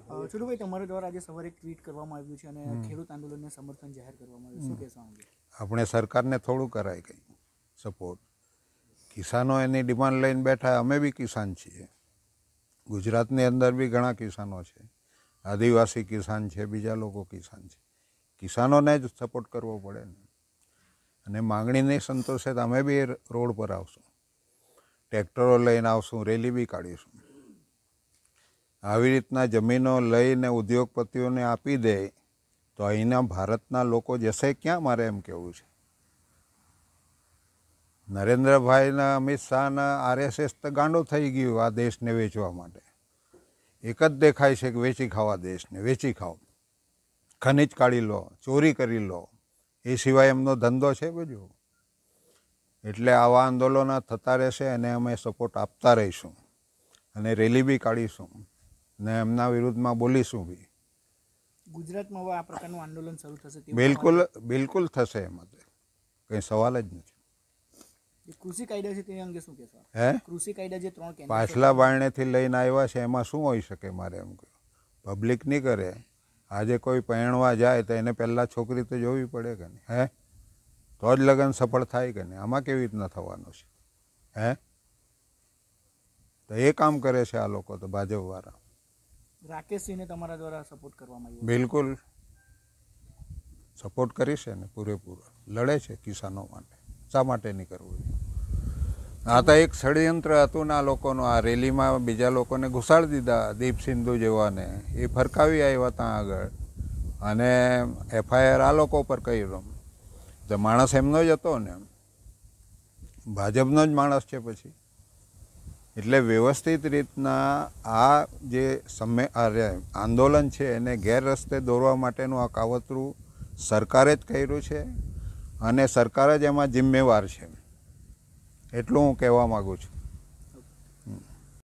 છોટુભાઈ તમારા દ્વારા આજે સવારે ટ્વીટ કરવામાં આવ્યું છે અને ખેડૂત આંદોલનને સમર્થન જાહેર કરવામાં આવ્યું શું આપણે સરકારને થોડું કરાઈ કંઈ સપોર્ટ કિસાનો એની ડિમાન્ડ લઈને બેઠા અમે બી કિસાન છીએ ગુજરાતની અંદર બી ઘણા કિસાનો છે આદિવાસી કિસાન છે બીજા લોકો કિસાન છે કિસાનોને જ સપોર્ટ કરવો પડે ને અને માંગણી નહીં સંતોષે તો અમે બી રોડ પર આવશું ટ્રેક્ટરો લઈને આવશું રેલી બી કાઢીશું આવી રીતના જમીનો લઈને ઉદ્યોગપતિઓને આપી દે તો અહીંના ભારતના લોકો જશે ક્યાં મારે એમ કહેવું છે નરેન્દ્રભાઈના અમિત શાહના આરએસએસ તો ગાંડો થઈ ગયું આ દેશને વેચવા માટે એક જ દેખાય છે કે વેચી ખાવા દેશને વેચી ખાઓ ખનીજ કાઢી લો ચોરી કરી લો એ સિવાય એમનો ધંધો છે બીજો એટલે આવા આંદોલનો થતા રહેશે અને અમે સપોર્ટ આપતા રહીશું અને રેલી બી કાઢીશું ને એમના વિરુદ્ધમાં બોલીશું બી ગુજરાતમાં હવે આ પ્રકારનું આંદોલન શરૂ થશે બિલકુલ બિલકુલ થશે એમાં કંઈ સવાલ જ નથી કૃષિ કાયદા છે તેની અંગે શું કહેશો હે કૃષિ કાયદા જે ત્રણ પાછલા બારણેથી લઈને આવ્યા છે એમાં શું હોઈ શકે મારે એમ કહ્યું પબ્લિક નહીં કરે આજે કોઈ પહેણવા જાય તો એને પહેલાં છોકરી તો જોવી પડે કે નહીં હે તો જ લગ્ન સફળ થાય કે નહીં આમાં કેવી રીતના થવાનું છે હે તો એ કામ કરે છે આ લોકો તો ભાજપવાળા રાકેશસિંહને તમારા દ્વારા સપોર્ટ કરવામાં આવ્યો બિલકુલ સપોર્ટ કરીશ એને પૂરેપૂરો લડે છે કિસાનો માટે શા માટે નહીં કરવું આ તો એક ષડયંત્ર હતું ને આ લોકોનું આ રેલીમાં બીજા લોકોને ઘુસાડી દીધા દીપ સિંધુ જેવાને એ ફરકાવી આવ્યા ત્યાં આગળ અને એફઆઈઆર આ લોકો પર કર્યો તો માણસ એમનો જ હતો ને ભાજપનો જ માણસ છે પછી એટલે વ્યવસ્થિત રીતના આ જે સમય આંદોલન છે એને ગેરરસ્તે દોરવા માટેનું આ કાવતરું સરકારે જ કર્યું છે અને સરકાર જ એમાં જિમ્મેવાર છે એટલું હું કહેવા માગું છું